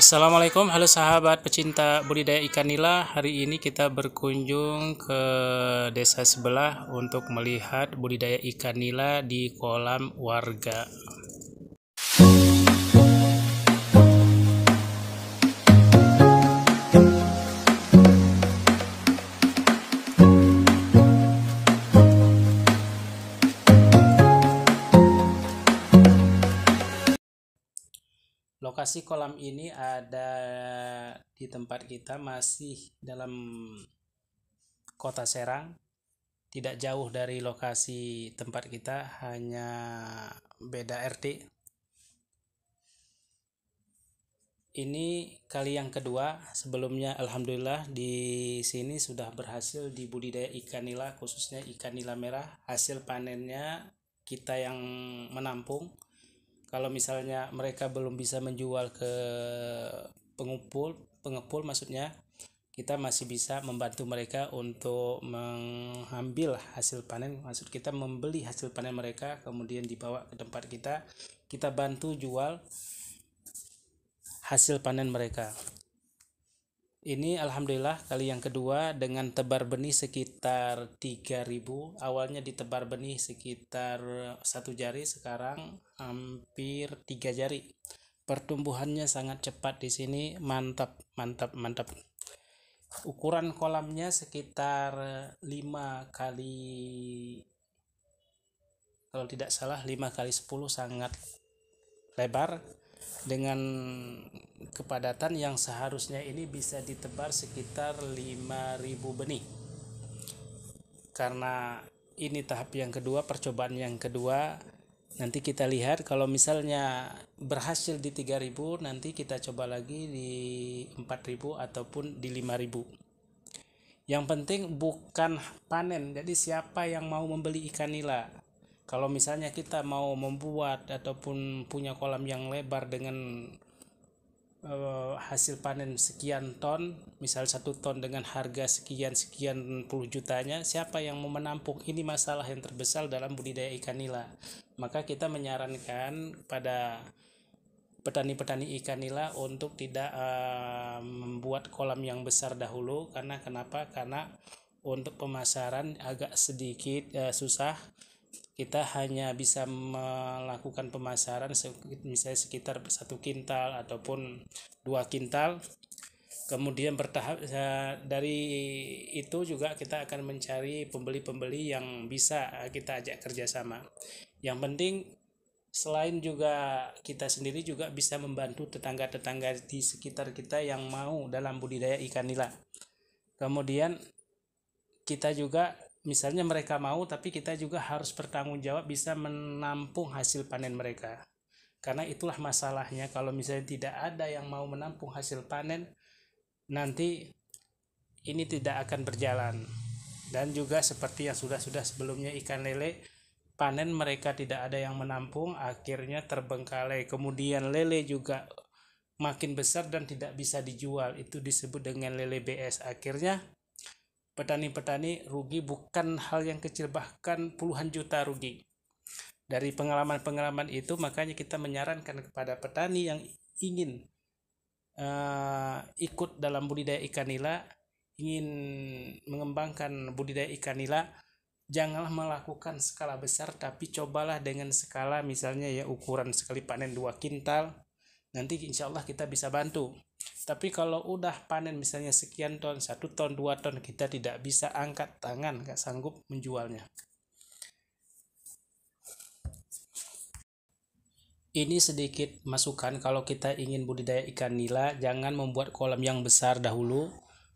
Assalamualaikum, halo sahabat pecinta budidaya ikan nila. Hari ini kita berkunjung ke desa sebelah untuk melihat budidaya ikan nila di kolam warga. Lokasi kolam ini ada di tempat kita masih dalam kota Serang, tidak jauh dari lokasi tempat kita, hanya beda RT. Ini kali yang kedua, sebelumnya alhamdulillah di sini sudah berhasil dibudidaya ikan nila khususnya ikan nila merah. Hasil panennya kita yang menampung kalau misalnya mereka belum bisa menjual ke pengumpul pengepul maksudnya kita masih bisa membantu mereka untuk mengambil hasil panen maksud kita membeli hasil panen mereka kemudian dibawa ke tempat kita kita bantu jual hasil panen mereka ini alhamdulillah kali yang kedua dengan tebar benih sekitar 3000 awalnya ditebar benih sekitar eh, satu jari sekarang hampir tiga jari pertumbuhannya sangat cepat di sini mantap mantap mantap ukuran kolamnya sekitar 5 eh, kali kalau tidak salah 5 kali 10 sangat lebar dengan kepadatan yang seharusnya ini bisa ditebar sekitar 5000 benih karena ini tahap yang kedua percobaan yang kedua nanti kita lihat kalau misalnya berhasil di 3000 nanti kita coba lagi di 4000 ataupun di 5000 yang penting bukan panen jadi siapa yang mau membeli ikan nila kalau misalnya kita mau membuat ataupun punya kolam yang lebar dengan uh, hasil panen sekian ton, misal satu ton dengan harga sekian sekian puluh jutanya, siapa yang mau menampung? Ini masalah yang terbesar dalam budidaya ikan nila. Maka kita menyarankan pada petani-petani ikan nila untuk tidak uh, membuat kolam yang besar dahulu karena kenapa? Karena untuk pemasaran agak sedikit uh, susah kita hanya bisa melakukan pemasaran misalnya sekitar satu kintal ataupun dua kintal kemudian bertahap eh, dari itu juga kita akan mencari pembeli-pembeli yang bisa eh, kita ajak kerjasama yang penting selain juga kita sendiri juga bisa membantu tetangga-tetangga di sekitar kita yang mau dalam budidaya ikan nila kemudian kita juga misalnya mereka mau tapi kita juga harus bertanggung jawab bisa menampung hasil panen mereka karena itulah masalahnya kalau misalnya tidak ada yang mau menampung hasil panen nanti ini tidak akan berjalan dan juga seperti yang sudah-sudah sebelumnya ikan lele panen mereka tidak ada yang menampung akhirnya terbengkalai kemudian lele juga makin besar dan tidak bisa dijual itu disebut dengan lele BS akhirnya petani-petani rugi bukan hal yang kecil bahkan puluhan juta rugi. Dari pengalaman-pengalaman itu makanya kita menyarankan kepada petani yang ingin uh, ikut dalam budidaya ikan nila, ingin mengembangkan budidaya ikan nila, janganlah melakukan skala besar tapi cobalah dengan skala misalnya ya ukuran sekali panen dua kintal. Nanti insya Allah kita bisa bantu tapi kalau udah panen misalnya sekian ton, satu ton, dua ton, kita tidak bisa angkat tangan, nggak sanggup menjualnya. Ini sedikit masukan kalau kita ingin budidaya ikan nila, jangan membuat kolam yang besar dahulu.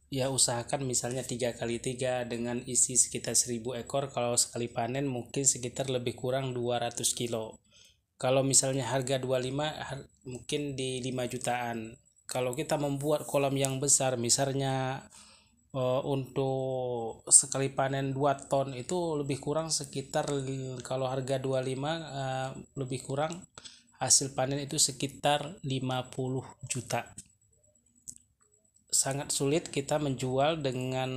Ya usahakan misalnya tiga kali tiga dengan isi sekitar 1000 ekor, kalau sekali panen mungkin sekitar lebih kurang 200 kilo. Kalau misalnya harga 25 mungkin di 5 jutaan kalau kita membuat kolam yang besar misalnya uh, untuk sekali panen 2 ton itu lebih kurang sekitar kalau harga 25 uh, eh, lebih kurang hasil panen itu sekitar 50 juta sangat sulit kita menjual dengan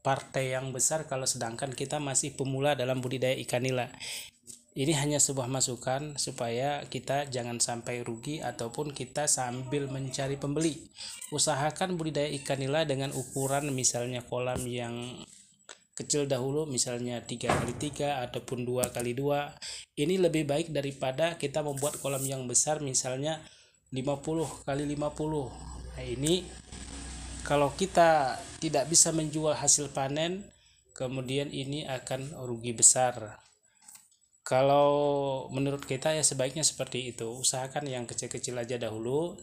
partai yang besar kalau sedangkan kita masih pemula dalam budidaya ikan nila ini hanya sebuah masukan supaya kita jangan sampai rugi ataupun kita sambil mencari pembeli. Usahakan budidaya ikan nila dengan ukuran misalnya kolam yang kecil dahulu misalnya 3 kali 3 ataupun 2 kali 2 ini lebih baik daripada kita membuat kolam yang besar misalnya 50 kali 50 nah ini kalau kita tidak bisa menjual hasil panen kemudian ini akan rugi besar kalau menurut kita ya sebaiknya seperti itu usahakan yang kecil-kecil aja dahulu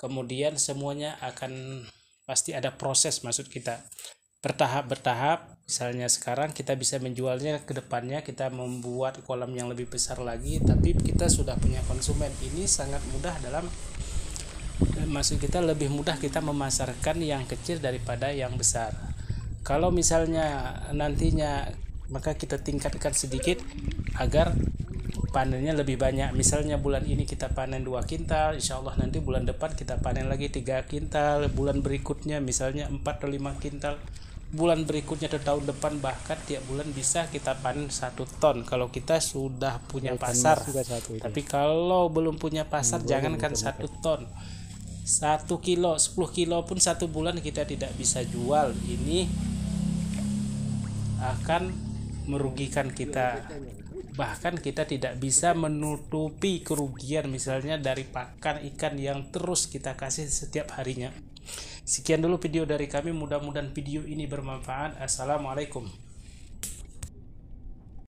kemudian semuanya akan pasti ada proses maksud kita bertahap bertahap misalnya sekarang kita bisa menjualnya ke depannya kita membuat kolam yang lebih besar lagi tapi kita sudah punya konsumen ini sangat mudah dalam maksud kita lebih mudah kita memasarkan yang kecil daripada yang besar kalau misalnya nantinya maka kita tingkatkan sedikit agar panennya lebih banyak misalnya bulan ini kita panen dua kintal insya Allah nanti bulan depan kita panen lagi tiga kintal bulan berikutnya misalnya empat atau lima kintal bulan berikutnya atau tahun depan bahkan tiap bulan bisa kita panen satu ton kalau kita sudah punya ya, pasar satu tapi kalau belum punya pasar hmm, jangankan satu ton satu kilo sepuluh kilo pun satu bulan kita tidak bisa jual ini akan merugikan kita bahkan kita tidak bisa menutupi kerugian misalnya dari pakan ikan yang terus kita kasih setiap harinya. Sekian dulu video dari kami, mudah-mudahan video ini bermanfaat. Assalamualaikum.